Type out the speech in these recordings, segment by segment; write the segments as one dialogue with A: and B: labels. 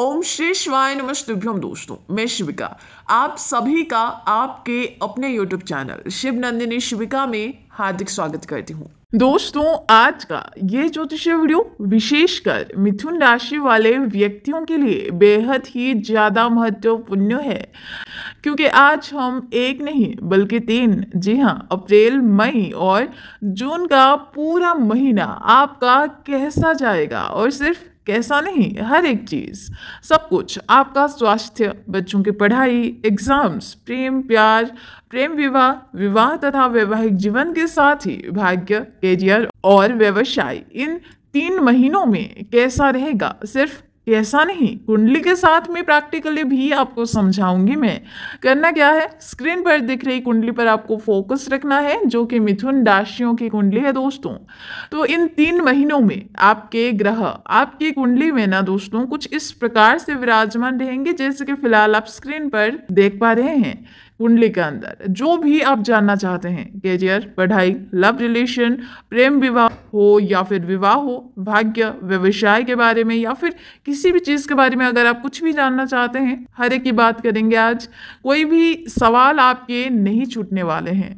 A: ओम श्री शिवाय नमस्तुभ्यम दोस्तों मैं शिविका आप सभी का आपके अपने यूट्यूब चैनल शिव नंदिनी शिविका में हार्दिक स्वागत करती हूँ दोस्तों आज का ये ज्योतिषीय वीडियो विशेषकर मिथुन राशि वाले व्यक्तियों के लिए बेहद ही ज़्यादा महत्वपूर्ण है क्योंकि आज हम एक नहीं बल्कि तीन जी हाँ अप्रैल मई और जून का पूरा महीना आपका कैसा जाएगा और सिर्फ कैसा नहीं हर एक चीज़ सब कुछ आपका स्वास्थ्य बच्चों की पढ़ाई एग्ज़ाम्स प्रेम प्यार प्रेम विवाह विवाह तथा वैवाहिक जीवन के साथ ही भाग्य करियर और व्यवसाय इन तीन महीनों में कैसा रहेगा सिर्फ ऐसा नहीं कुंडली के साथ में प्रैक्टिकली भी आपको समझाऊंगी मैं करना क्या है स्क्रीन पर दिख रही कुंडली पर आपको फोकस रखना है जो कि मिथुन राशियों की कुंडली है दोस्तों तो इन तीन महीनों में आपके ग्रह आपकी कुंडली में ना दोस्तों कुछ इस प्रकार से विराजमान रहेंगे जैसे कि फिलहाल आप स्क्रीन पर देख पा रहे हैं कुंडली के अंदर जो भी आप जानना चाहते हैं कैरियर पढ़ाई लव रिलेशन प्रेम विवाह हो या फिर विवाह हो भाग्य व्यवसाय के बारे में या फिर किसी भी चीज़ के बारे में अगर आप कुछ भी जानना चाहते हैं हर एक की बात करेंगे आज कोई भी सवाल आपके नहीं छूटने वाले हैं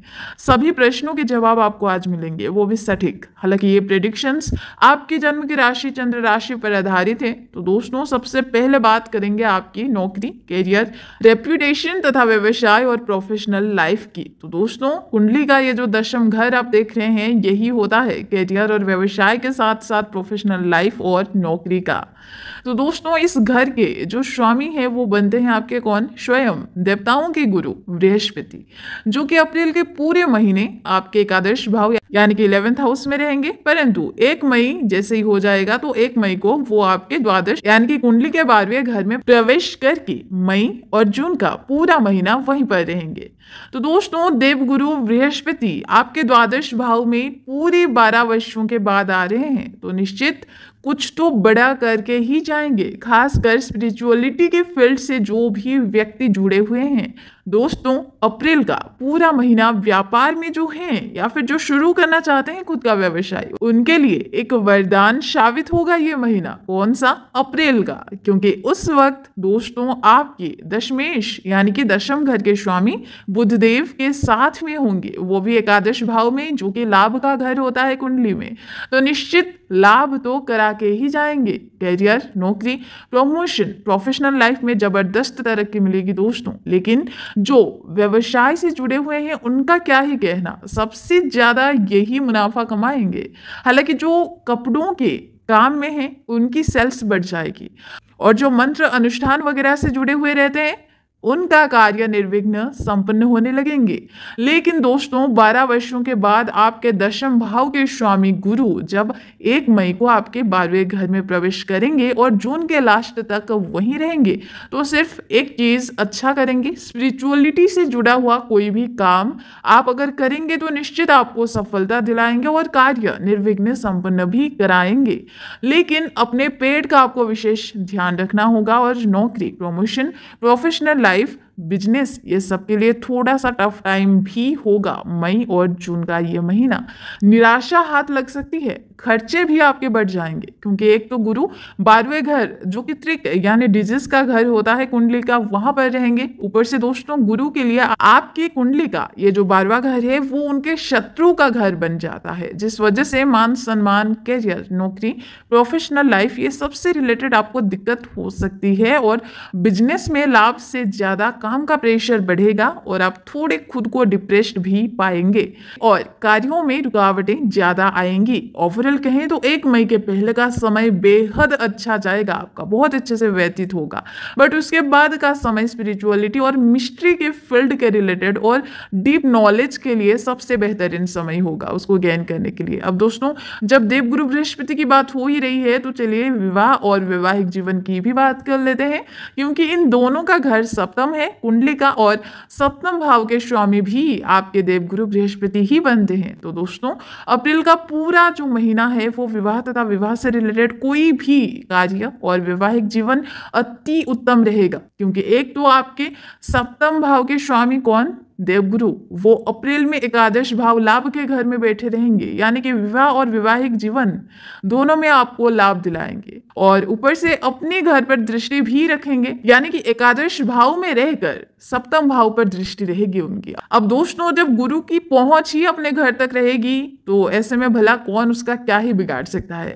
A: सभी प्रश्नों के जवाब आपको आज मिलेंगे वो भी सटीक हालांकि ये प्रेडिक्शंस आपके जन्म की राशि चंद्र राशि पर आधारित है तो दोस्तों सबसे पहले बात करेंगे आपकी नौकरी कैरियर रेप्यूटेशन तथा व्यवसाय और प्रोफेशनल लाइफ की तो दोस्तों कुंडली का ये जो दशम घर आप देख रहे हैं यही होता है कैरियर और व्यवसाय के साथ साथ प्रोफेशनल लाइफ और नौकरी का तो दोस्तों इस घर के जो स्वामी हैं वो बनते हैं आपके कौन स्वयं देवताओं के गुरु बृहस्पति जो कि अप्रैल के पूरे महीने आपके एकादश भाव यानी कि इलेवेंथ हाउस में रहेंगे परंतु एक मई जैसे ही हो जाएगा तो एक मई को वो आपके द्वादश यानी कि कुंडली के बारहवें घर में प्रवेश करके मई और जून का पूरा महीना वहीं पर रहेंगे तो दोस्तों देवगुरु बृहस्पति आपके द्वादश भाव में पूरे बारह वर्षों के बाद आ रहे हैं तो निश्चित कुछ तो बड़ा करके ही जाएंगे खासकर स्पिरिचुअलिटी के फील्ड से जो भी व्यक्ति जुड़े हुए हैं दोस्तों अप्रैल का पूरा महीना व्यापार में जो है या फिर जो शुरू करना चाहते हैं खुद का व्यवसाय उनके लिए एक वरदान साबित होगा ये महीना कौन सा अप्रैल का क्योंकि उस वक्त दोस्तों आपके दशमेश यानी कि दशम घर के स्वामी बुधदेव के साथ में होंगे वो भी एकादश भाव में जो कि लाभ का घर होता है कुंडली में तो निश्चित लाभ तो करा के ही जाएंगे कैरियर नौकरी प्रमोशन प्रोफेशनल लाइफ में ज़बरदस्त तरक्की मिलेगी दोस्तों लेकिन जो व्यवसाय से जुड़े हुए हैं उनका क्या ही कहना सबसे ज़्यादा यही मुनाफा कमाएंगे हालांकि जो कपड़ों के काम में हैं उनकी सेल्स बढ़ जाएगी और जो मंत्र अनुष्ठान वगैरह से जुड़े हुए रहते हैं उनका कार्य निर्विघ्न संपन्न होने लगेंगे लेकिन दोस्तों 12 वर्षों के बाद आपके दशम भाव के स्वामी गुरु जब एक मई को आपके बारहवें घर में प्रवेश करेंगे और जून के लास्ट तक वहीं रहेंगे तो सिर्फ एक चीज़ अच्छा करेंगे स्पिरिचुअलिटी से जुड़ा हुआ कोई भी काम आप अगर करेंगे तो निश्चित आपको सफलता दिलाएंगे और कार्य निर्विघ्न संपन्न भी कराएंगे लेकिन अपने पेड़ का आपको विशेष ध्यान रखना होगा और नौकरी प्रमोशन प्रोफेशनल life बिजनेस ये सबके लिए थोड़ा सा टफ टाइम भी होगा मई और जून का ये महीना निराशा हाथ लग सकती है खर्चे भी आपके बढ़ जाएंगे क्योंकि एक तो गुरु बारहवें घर जो कि त्रिक यानी डिजीज का घर होता है कुंडली का वहां पर रहेंगे ऊपर से दोस्तों गुरु के लिए आपकी कुंडली का ये जो बारवा घर है वो उनके शत्रु का घर बन जाता है जिस वजह से मान सम्मान करियर नौकरी प्रोफेशनल लाइफ ये सबसे रिलेटेड आपको दिक्कत हो सकती है और बिजनेस में लाभ से ज्यादा काम का प्रेशर बढ़ेगा और आप थोड़े खुद को डिप्रेस्ड भी पाएंगे और कार्यों में रुकावटें ज़्यादा आएंगी ओवरऑल कहें तो एक मई के पहले का समय बेहद अच्छा जाएगा आपका बहुत अच्छे से व्यतीत होगा बट उसके बाद का समय स्पिरिचुअलिटी और मिस्ट्री के फील्ड के रिलेटेड और डीप नॉलेज के लिए सबसे बेहतरीन समय होगा उसको गेन करने के लिए अब दोस्तों जब देव गुरु बृहस्पति की बात हो ही रही है तो चलिए विवाह और वैवाहिक जीवन की भी बात कर लेते हैं क्योंकि इन दोनों का घर सप्तम है कुंडलिका और सप्तम भाव के स्वामी भी आपके देवगुरु बृहस्पति ही बनते हैं तो दोस्तों अप्रैल का पूरा जो महीना है वो विवाह तथा विवाह से रिलेटेड कोई भी कार्य और वैवाहिक जीवन अति उत्तम रहेगा क्योंकि एक तो आपके सप्तम भाव के स्वामी कौन देवगुरु वो अप्रैल में एकादश भाव लाभ के घर में बैठे रहेंगे यानी कि विवाह और विवाहिक जीवन दोनों में आपको लाभ दिलाएंगे और ऊपर से अपने घर पर दृष्टि भी रखेंगे यानी कि एकादश भाव में रहकर सप्तम भाव पर दृष्टि रहेगी उनकी अब दोस्तों जब गुरु की पहुंच ही अपने घर तक रहेगी तो ऐसे में भला कौन उसका क्या ही बिगाड़ सकता है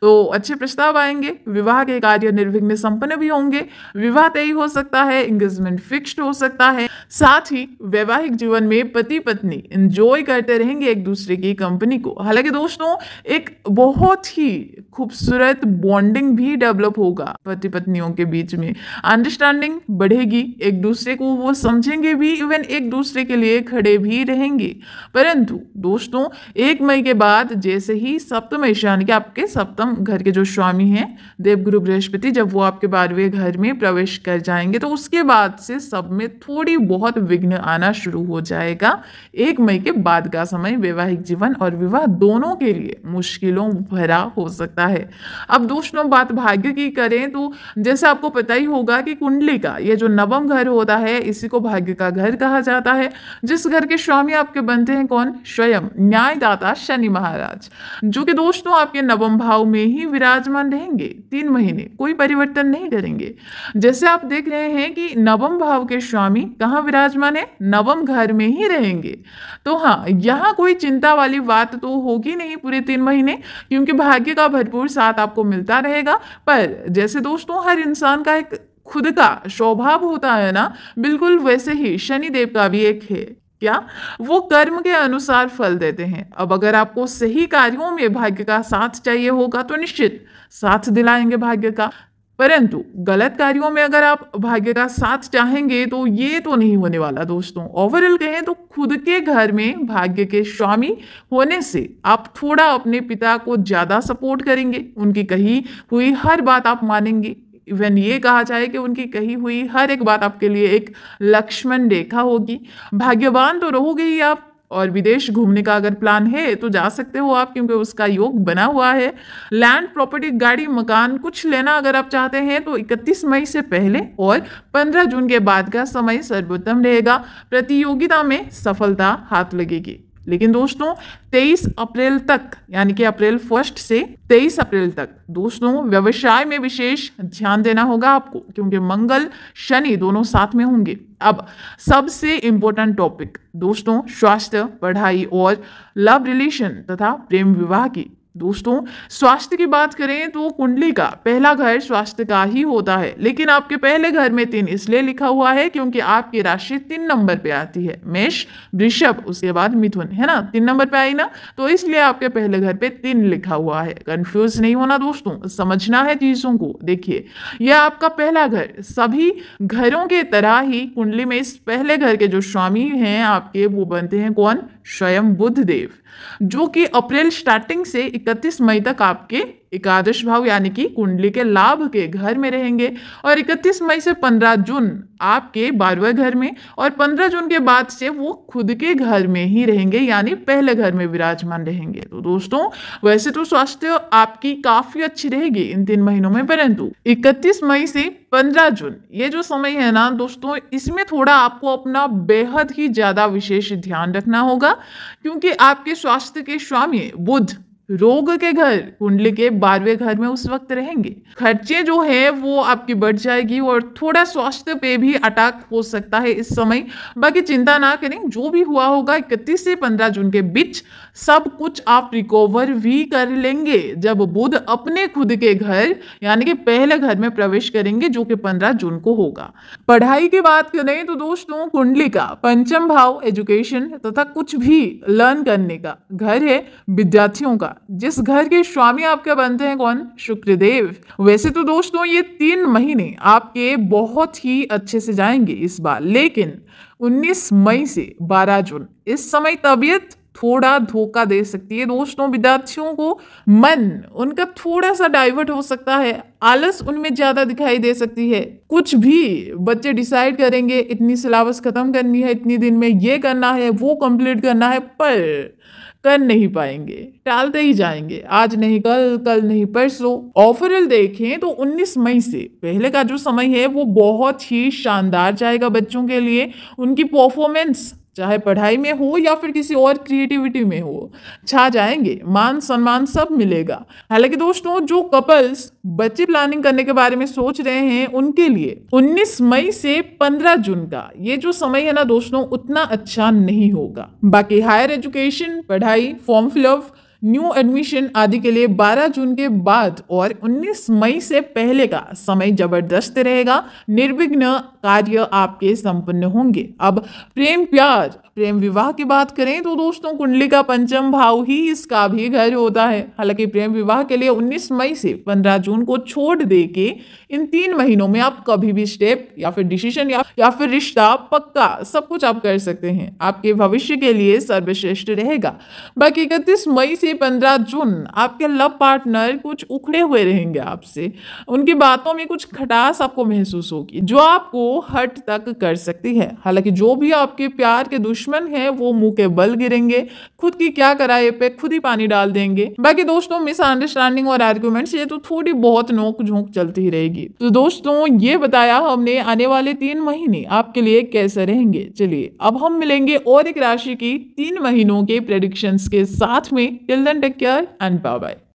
A: तो अच्छे प्रस्ताव आएंगे विवाह के कार्य निर्विघ्न संपन्न भी होंगे विवाह तय हो सकता है एंगेजमेंट फिक्स्ड हो सकता है साथ ही वैवाहिक जीवन में पति पत्नी इंजॉय करते रहेंगे एक दूसरे की कंपनी को हालांकि दोस्तों एक बहुत ही खूबसूरत बॉन्डिंग भी डेवलप होगा पति पत्नियों के बीच में अंडरस्टैंडिंग बढ़ेगी एक दूसरे को वो समझेंगे भी इवन एक दूसरे के लिए खड़े भी रहेंगे परंतु दोस्तों एक मई के बाद जैसे ही सप्तमेश यानी आपके सप्तम घर के जो स्वामी हैं देवगुरु बृहस्पति जब वो आपके बारहवें घर में प्रवेश कर जाएंगे तो उसके बाद से सब में थोड़ी बहुत विघ्न आना शुरू हो जाएगा एक मई के बाद का समय वैवाहिक जीवन और विवाह दोनों के लिए मुश्किलों भरा हो सकता है अब दोस्तों बात भाग्य की करें तो जैसे आपको पता ही होगा कि कुंडली का ये जो नवम घर होता है इसी को भाग्य का घर कहा जाता है जिस घर के स्वामी आपके बनते हैं कौन स्वयं न्यायदाता शनि महाराज जो कि दोस्तों आपके नवम भाव में ही विराजमान रहेंगे तीन महीने कोई परिवर्तन नहीं करेंगे जैसे आप देख रहे हैं कि नवम भाव के स्वामी कहाँ विराजमान है नवम घर में ही रहेंगे तो हाँ यहाँ कोई चिंता वाली बात तो होगी नहीं पूरे तीन महीने क्योंकि भाग्य का भरपूर साथ आपको मिलता रहेगा पर जैसे दोस्तों हर इंसान का एक खुद का स्वभाव होता है ना बिल्कुल वैसे ही शनि देव का भी एक है क्या वो कर्म के अनुसार फल देते हैं अब अगर आपको सही कार्यों में भाग्य का साथ चाहिए होगा तो निश्चित साथ दिलाएंगे भाग्य का परंतु गलत कार्यों में अगर आप भाग्य का साथ चाहेंगे तो ये तो नहीं होने वाला दोस्तों ओवरऑल कहें तो खुद के घर में भाग्य के स्वामी होने से आप थोड़ा अपने पिता को ज़्यादा सपोर्ट करेंगे उनकी कही हुई हर बात आप मानेंगे इवन ये कहा जाए कि उनकी कही हुई हर एक बात आपके लिए एक लक्ष्मण रेखा होगी भाग्यवान तो रहोगे ही आप और विदेश घूमने का अगर प्लान है तो जा सकते हो आप क्योंकि उसका योग बना हुआ है लैंड प्रॉपर्टी गाड़ी मकान कुछ लेना अगर आप चाहते हैं तो 31 मई से पहले और 15 जून के बाद का समय सर्वोत्तम रहेगा प्रतियोगिता में सफलता हाथ लगेगी लेकिन दोस्तों 23 अप्रैल तक यानी कि अप्रैल फर्स्ट से 23 अप्रैल तक दोस्तों व्यवसाय में विशेष ध्यान देना होगा आपको क्योंकि मंगल शनि दोनों साथ में होंगे अब सबसे इंपॉर्टेंट टॉपिक दोस्तों स्वास्थ्य पढ़ाई और लव रिलेशन तथा प्रेम विवाह की दोस्तों स्वास्थ्य की बात करें तो कुंडली का पहला घर स्वास्थ्य का ही होता है लेकिन आपके पहले घर में तीन इसलिए लिखा हुआ है क्योंकि आपकी राशि तीन नंबर पे आती है मेष वृषभ उसके बाद मिथुन है ना तीन नंबर पे आई ना तो इसलिए आपके पहले घर पे तीन लिखा हुआ है कंफ्यूज नहीं होना दोस्तों समझना है चीज़ों को देखिए यह आपका पहला घर सभी घरों के तरह ही कुंडली में इस पहले घर के जो स्वामी हैं आपके वो बनते हैं कौन स्वयं बुद्ध देव जो कि अप्रैल स्टार्टिंग से इकतीस मई तक आपके एकादश भाव यानी कि कुंडली के लाभ के घर में रहेंगे और 31 मई से 15 जून आपके बारहवें घर में और 15 जून के बाद से वो खुद के घर में ही रहेंगे यानी पहले घर में विराजमान रहेंगे तो दोस्तों वैसे तो स्वास्थ्य आपकी काफ़ी अच्छी रहेगी इन तीन महीनों में परंतु 31 मई से 15 जून ये जो समय है ना दोस्तों इसमें थोड़ा आपको अपना बेहद ही ज़्यादा विशेष ध्यान रखना होगा क्योंकि आपके स्वास्थ्य के स्वामी बुद्ध रोग के घर कुंडली के बारहवें घर में उस वक्त रहेंगे खर्चे जो है वो आपकी बढ़ जाएगी और थोड़ा स्वास्थ्य पे भी अटैक हो सकता है इस समय बाकी चिंता ना करें जो भी हुआ होगा इकतीस से पंद्रह जून के बीच सब कुछ आप रिकवर भी कर लेंगे जब बुध अपने खुद के घर यानी कि पहले घर में प्रवेश करेंगे जो कि पंद्रह जून को होगा पढ़ाई की बात करें तो दोस्तों कुंडली का पंचम भाव एजुकेशन तथा कुछ भी लर्न करने का घर है विद्यार्थियों का होगा जिस घर के स्वामी आपके बनते हैं कौन शुक्रदेव वैसे तो दोस्तों ये तीन महीने आपके बहुत ही अच्छे से जाएंगे इस बार लेकिन 19 मई से 12 जून इस समय तबीयत थोड़ा धोखा दे सकती है दोस्तों विद्यार्थियों को मन उनका थोड़ा सा डाइवर्ट हो सकता है आलस उनमें ज़्यादा दिखाई दे सकती है कुछ भी बच्चे डिसाइड करेंगे इतनी सिलेबस ख़त्म करनी है इतनी दिन में ये करना है वो कंप्लीट करना है पर कर नहीं पाएंगे टालते ही जाएंगे आज नहीं कल कल नहीं परसों ऑफरल देखें तो 19 मई से पहले का जो समय है वो बहुत ही शानदार जाएगा बच्चों के लिए उनकी परफॉर्मेंस चाहे पढ़ाई में हो या फिर किसी और क्रिएटिविटी में हो छा जाएंगे मान सम्मान सब मिलेगा हालांकि दोस्तों जो कपल्स बच्चे प्लानिंग करने के बारे में सोच रहे हैं उनके लिए 19 मई से 15 जून का ये जो समय है ना दोस्तों उतना अच्छा नहीं होगा बाकी हायर एजुकेशन पढ़ाई फॉर्म फिलअप न्यू एडमिशन आदि के लिए 12 जून के बाद और 19 मई से पहले का समय जबरदस्त रहेगा निर्विघ्न कार्य आपके संपन्न होंगे अब प्रेम प्यार प्रेम विवाह की बात करें तो दोस्तों कुंडली का पंचम भाव ही इसका भी घर होता है हालांकि प्रेम विवाह के लिए 19 मई से 15 जून को छोड़ दे के इन तीन महीनों में आप कभी भी स्टेप या फिर डिसीजन या, या फिर रिश्ता पक्का सब कुछ आप कर सकते हैं आपके भविष्य के लिए सर्वश्रेष्ठ रहेगा बाकी इकतीस मई से पंद्रह जून आपके लव पार्टनर कुछ उखड़े हुए रहेंगे आपसे उनकी बातों में कुछ खटास आपको महसूस होगी जो आपको हट तक कर सकती है हालांकि जो भी आपके प्यार के दुश्मन दुश्मन है वो मुंह के बल गिरेंगे खुद की क्या कराए पे खुद ही पानी डाल देंगे बाकी दोस्तों मिसअंडरस्टैंडिंग और आर्ग्यूमेंट ये तो थोड़ी बहुत नोक झोंक चलती रहेगी तो दोस्तों ये बताया हमने आने वाले तीन महीने आपके लिए कैसे रहेंगे चलिए अब हम मिलेंगे और एक राशि की तीन महीनों के प्रेडिक्शन के साथ में till take care and bye bye